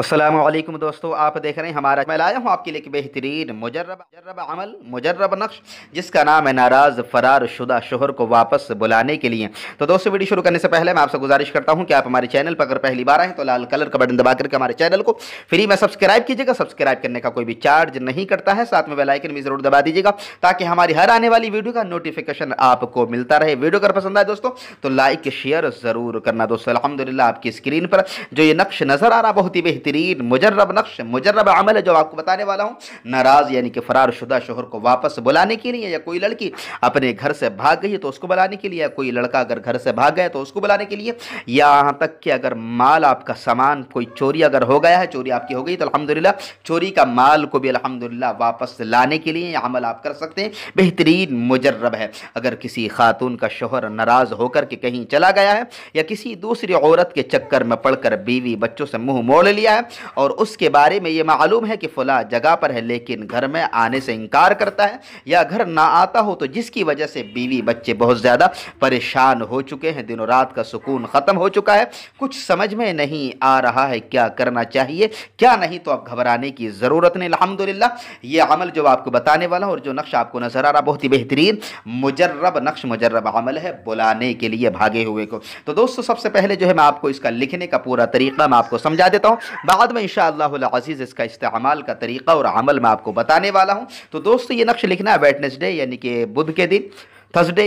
असलम दोस्तों आप देख रहे हैं हमारा मैं लाया हूँ आपके लिए एक बेहतरीन मुजर्रब मुजर्रब अमल मुजर्रब नक्श जिसका नाम है नाराज़ फ़रार शुदा शोहर को वापस बुलाने के लिए तो दोस्तों वीडियो शुरू करने से पहले मैं आपसे गुजारिश करता हूँ कि आप हमारे चैनल पर अगर पहली बार आए तो लाल कलर का बटन दबा करके हमारे चैनल को फ्री में सब्सक्राइब कीजिएगा सब्सक्राइब करने का कोई भी चार्ज नहीं करता है साथ में बेलाइकन भी ज़रूर दबा दीजिएगा ताकि हमारी हर आने वाली वीडियो का नोटिफिकेशन आपको मिलता रहे वीडियो अगर पसंद आए दोस्तों तो लाइक शेयर ज़रूर करना दोस्तों अलहमदिल्ला आपकी स्क्रीन पर जो ये नक्श नज़र आ रहा बहुत ही बेहतरीन बेहतरीन मुजरब नक्श मुजरब अमल है जो आपको बताने वाला हूँ नाराज़ यानी कि फ़रार शुदा शोहर को वापस बुलाने के लिए या कोई लड़की अपने घर से भाग गई तो उसको बुलाने के लिए या कोई लड़का अगर घर से भाग गया तो उसको बुलाने के लिए यहाँ तक कि अगर माल आपका सामान कोई चोरी अगर हो गया है चोरी आपकी हो गई तो अलहमदिल्ला चोरी का माल को भी अलहमदिल्ला वापस लाने के लिए अमल आप कर सकते हैं बेहतरीन मुजर्रब है अगर किसी खातून का शोहर नाराज़ होकर के कहीं चला गया है या किसी दूसरी औरत के चक्कर में पड़कर बीवी बच्चों से मुंह मोड़ लिया है है और उसके बारे में ये मालूम है कि फ़लाँ जगह पर है लेकिन घर में आने से इनकार करता है या घर ना आता हो तो जिसकी वजह से बीवी बच्चे बहुत ज़्यादा परेशान हो चुके हैं दिनों रात का सुकून ख़त्म हो चुका है कुछ समझ में नहीं आ रहा है क्या करना चाहिए क्या नहीं तो आप घबराने की ज़रूरत नहीं अलहमदिल्ला ये अमल जो आपको बताने वाला और जो नक्श आपको नज़र आ रहा बहुत ही बेहतरीन मुजर्रब नक्श मुजर्रब अमल है बुलाने के लिए भागे हुए को तो दोस्तों सबसे पहले जो है मैं आपको इसका लिखने का पूरा तरीका मैं आपको समझा देता हूँ बाद में इनशालाजीज़ अजीज़ इसका इस्तेमाल का तरीका और अमल मैं आपको बताने वाला हूँ तो दोस्तों ये नक्श लिखना है वेटनेसडे यानी कि बुध के दिन थर्सडे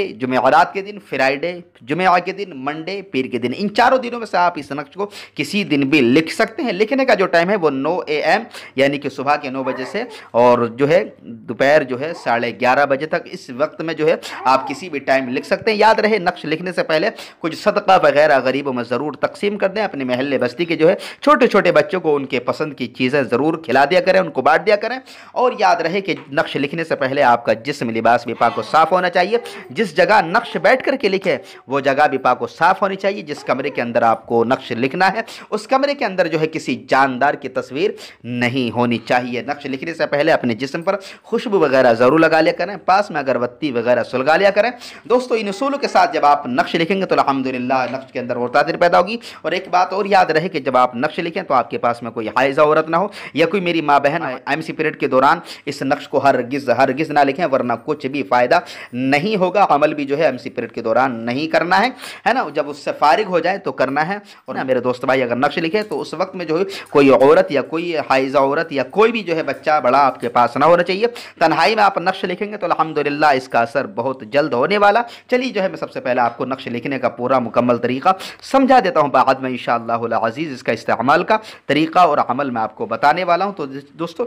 रात के दिन फ्राइडे जुमेरा के दिन मंडे पीर के दिन इन चारों दिनों में से आप इस नक्श को किसी दिन भी लिख सकते हैं लिखने का जो टाइम है वो नौ ए एम यानी कि सुबह के नौ बजे से और जो है दोपहर जो है साढ़े ग्यारह बजे तक इस वक्त में जो है आप किसी भी टाइम लिख सकते हैं याद रहे नक्श लिखने से पहले कुछ सदका वगैरह गरीबों में ज़रूर तकसीम कर दें अपने महल बस्ती के जो है छोटे छोटे बच्चों को उनके पसंद की चीज़ें ज़रूर खिला दिया करें उनको बांट दिया करें और याद रहे कि नक्श लिखने से पहले आपका जिसम लिबास भी को साफ़ होना चाहिए जिस जगह नक्श बैठ करके लिखें वो जगह भी पाको को साफ होनी चाहिए जिस कमरे के अंदर आपको नक्श लिखना है उस कमरे के अंदर जो है किसी जानदार की तस्वीर नहीं होनी चाहिए नक्श लिखने से पहले अपने जिसम पर खुशबू वगैरह ज़रूर लगा लिया करें पास में अगरबत्ती वगैरह सुलगा लिया करें दोस्तों इन असूलों के साथ जब आप नक्श लिखेंगे तो अलहमदिल्ला नक्श के अंदर और तादिर पैदा होगी और एक बात और याद रहे कि जब आप नक्श लिखें तो आपके पास में कोई हाइजा औरत ना हो या कोई मेरी माँ बहन एम पीरियड के दौरान इस नक्श को हर गिज हर गिज ना लिखें वरना कुछ भी फ़ायदा नहीं होगा अमल भी जो है एमसी पीरियड के दौरान नहीं करना है है ना जब उससे फारिग हो जाए तो करना है और ना मेरे दोस्त भाई अगर नक्श लिखे तो उस वक्त में जो है कोई औरत या कोई हाइजा औरत या कोई भी जो है बच्चा बड़ा आपके पास ना होना चाहिए तन्हाई में आप नक्श लिखेंगे तो अलहमदिल्ला इसका असर बहुत जल्द होने वाला चलिए जो है मैं सबसे पहले आपको नक्श लिखने का पूरा मुकम्मल तरीका समझा देता हूँ बाद में इन शजीज़ इसका इस्तेमाल का तरीका और अमल मैं आपको बताने वाला हूँ तो दोस्तों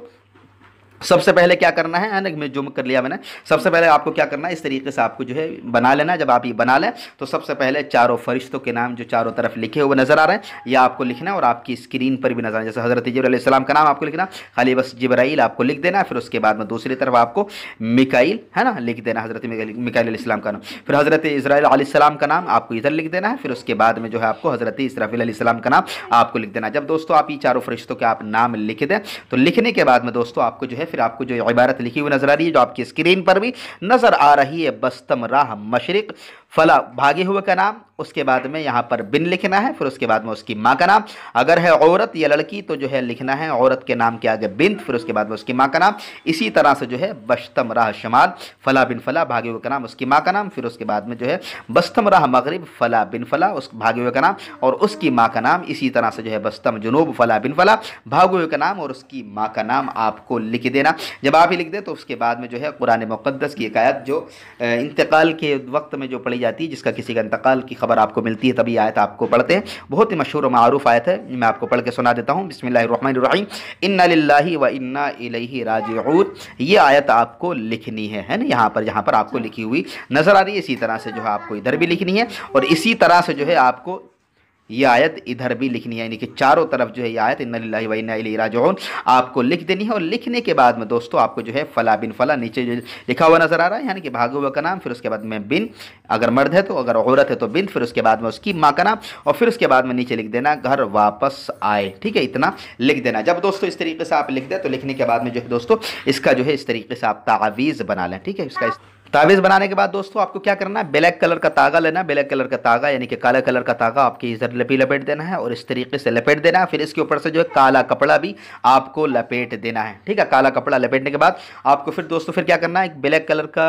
सबसे पहले क्या करना है ना मैं जुम कर लिया मैंने सबसे पहले आपको क्या करना है इस तरीके से आपको जो है बना लेना है जब आप ये बना लें तो सबसे पहले चारों फरिश्तों के नाम जो चारों तरफ लिखे हुए नज़र आ रहे हैं ये आपको लिखना है और आपकी स्क्रीन पर भी नजर आए जैसे हज़रत जबराम का नाम आपको लिखना खाली बस जबराइल आपको लिख देना फिर उसके बाद में दूसरी तरफ आपको मिकाइल है ना लिख देना हज़रत मिकाइल का नाम फिर हज़रत इसराइल का नाम आपको इधर लिख देना है फिर उसके बाद में जो है आपको हज़रत इसराफ़ीम का नाम आपको लिख देना जब दोस्तों आप ये चारों फरिश्तों के आप नाम लिख दें तो लिखने के बाद में दोस्तों आपको जो है फिर आपको जो इबारत लिखी हुई नज़र आ रही है जो आपकी स्क्रीन पर भी नज़र आ रही है बस्तम राह मशरक़ फला भागे हुए का नाम उसके बाद में यहाँ पर बिन लिखना है फिर उसके बाद में उसकी माँ का नाम अगर है औरत या लड़की तो जो है लिखना है औरत के नाम के आगे बिन फिर उसके बाद में उसकी माँ का नाम इसी तरह से जो है बस्तम राह शमाल फला बिन फला भागे हुए का नाम उसकी माँ का नाम फिर उसके बाद में जो है बस्तम राह मगरब फला बिन फला उस भागे हुए का नाम और उसकी माँ का नाम इसी तरह से जो है बस्तम जुनूब फला बिन फला भागे हुए का नाम और उसकी माँ का नाम आपको लिख देना जब आप ही लिख दें तो उसके बाद में जो है कुरान मुक़दस की एक आयत जो इंतकाल के वक्त में जो पड़ी जाती है जिसका किसी का इंतकाल की खबर आपको मिलती है तभी आयत आपको पढ़ते हैं बहुत ही मशहूर मरूफ आयत है मैं आपको पढ़ के सुना देता हूँ बसमीम इन्ना व इन्ना राज ये आयत आपको लिखनी है है ना यहाँ पर यहाँ पर आपको लिखी हुई नज़र आ रही है इसी तरह से जो है आपको इधर भी लिखनी है और इसी तरह से जो है आपको ये आयत इधर भी लिखनी है यानी कि चारों तरफ जो है ये आयत इन वही जो आपको लिख देनी है और लिखने के बाद में दोस्तों आपको जो है फला बिन फला नीचे जो लिखा हुआ नज़र आ रहा है यानी कि भागे का नाम फिर उसके बाद में बिन अगर मर्द है तो अगर औरत है तो बिन फिर उसके बाद में उसकी माँ का नाम और फिर उसके बाद में नीचे लिख देना घर वापस आए ठीक है इतना लिख देना जब दोस्तों इस तरीके से आप लिख दें तो लिखने के बाद में जो है दोस्तों इसका जो है इस तरीके से आप तावीज़ बना लें ठीक है इसका ताबीज़ बनाने के बाद दोस्तों आपको क्या करना है ब्लैक कलर का तागा लेना है ब्लैक कलर का तागा यानी कि काला कलर का तागा आपके इधर लपी लपेट देना है और इस तरीके से लपेट देना है फिर इसके ऊपर से जो है काला कपड़ा भी आपको लपेट देना है ठीक है काला कपड़ा लपेटने के बाद आपको फिर दोस्तों फिर क्या करना है एक ब्लैक कलर का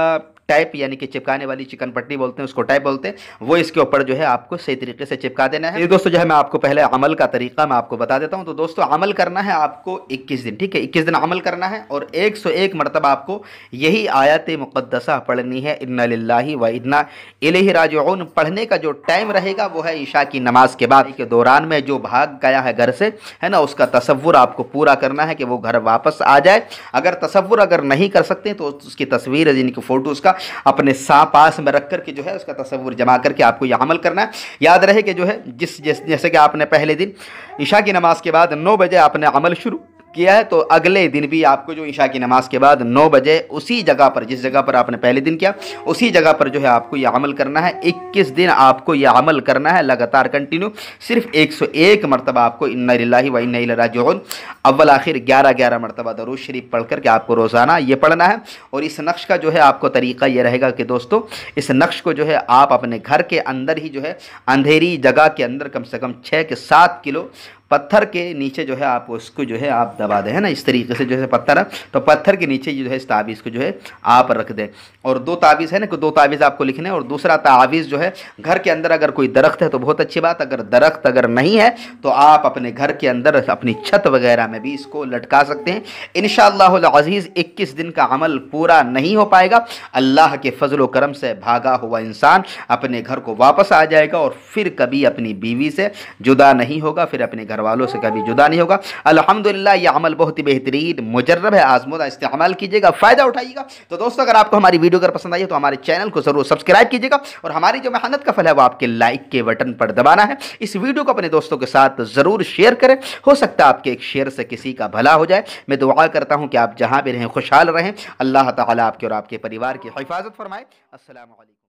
टाइप यानी कि चिपकाने वाली चिकन पट्टी बोलते हैं उसको टाइप बोलते हैं वो इसके ऊपर जो है आपको सही तरीके से चिपका देना है ये दोस्तों जो है मैं आपको पहले अमल का तरीका मैं आपको बता देता हूँ तो दोस्तों अमल करना है आपको इक्कीस दिन ठीक है इक्कीस दिन अमल करना है और एक सौ एक मरतब आपको यही आयात मुकदसा पढ़नी है इन्ना ला व इन्ना राज पढ़ने का जो टाइम रहेगा वो है ईशा की नमाज के बाद के दौरान में जो भाग गया है घर से है ना उसका तस्वुर आपको पूरा करना है कि वो घर वापस आ जाए अगर तस्वुर अगर नहीं कर सकते तो उसकी तस्वीर यानी कि फ़ोटो उसका अपने सा पास में रख करके जो है उसका तस्वूर जमा करके आपको यह अमल करना है याद रहे कि जो है जिस जैसे कि आपने पहले दिन ईशा की नमाज के बाद नौ बजे आपने अमल शुरू किया है तो अगले दिन भी आपको जो ईशा की नमाज़ के बाद नौ बजे उसी जगह पर जिस जगह पर आपने पहले दिन किया उसी जगह पर जो है आपको यह अमल करना है इक्कीस दिन आपको यह अमल करना है लगातार कंटिन्यू सिर्फ एक सौ एक मरतबा आपको इन्ना व इन्ना राजन अव्वल आखिर ग्यारह ग्यारह मरतबा दरूज शरीफ पढ़ करके आपको रोज़ाना ये पढ़ना है और इस नक्श का जो है आपको तरीका यह रहेगा कि दोस्तों इस नक्श को जो है आप अपने घर के अंदर ही जो है अंधेरी जगह के अंदर कम से कम छः के सात किलो पत्थर के नीचे जो है आप उसको जो है आप दबा दें है ना इस तरीके से जो है पत्थर है तो पत्थर के नीचे जो है इस ताबीज़ को जो है आप रख दें और दो ताबीज़ है ना दो ताबीज़ आपको लिखने और दूसरा तावीज़ जो है घर के अंदर अगर कोई दरख्त है तो बहुत अच्छी बात अगर दरख्त अगर नहीं है तो आप अपने घर के अंदर अपनी छत वगैरह में भी इसको लटका सकते हैं इन शज़ीज़ इक्कीस दिन का अमल पूरा नहीं हो पाएगा अल्लाह के फजल करम से भागा हुआ इंसान अपने घर को वापस आ जाएगा और फिर कभी अपनी बीवी से जुदा नहीं होगा फिर अपने घर घर वालों से कभी जुदा नहीं होगा अलहमदिल्ला यह अमल बहुत ही बेहतरीन मुजरब है आजमोदा इस्तेमाल कीजिएगा फ़ायदा उठाइएगा तो दोस्तों अगर आपको हमारी वीडियो अगर पसंद आई तो हमारे चैनल को ज़रूर सब्सक्राइब कीजिएगा और हमारी जो मेहनत का फल है वो आपके लाइक के बटन पर दबाना है इस वीडियो को अपने दोस्तों के साथ ज़रूर शेयर करें हो सकता है आपके एक शेयर से किसी का भला हो जाए मैं दुआ करता हूँ कि आप जहाँ भी रहें खुशहाल रहें अल्लाह ताली आपके और आपके परिवार की हिफाजत फरमाए असल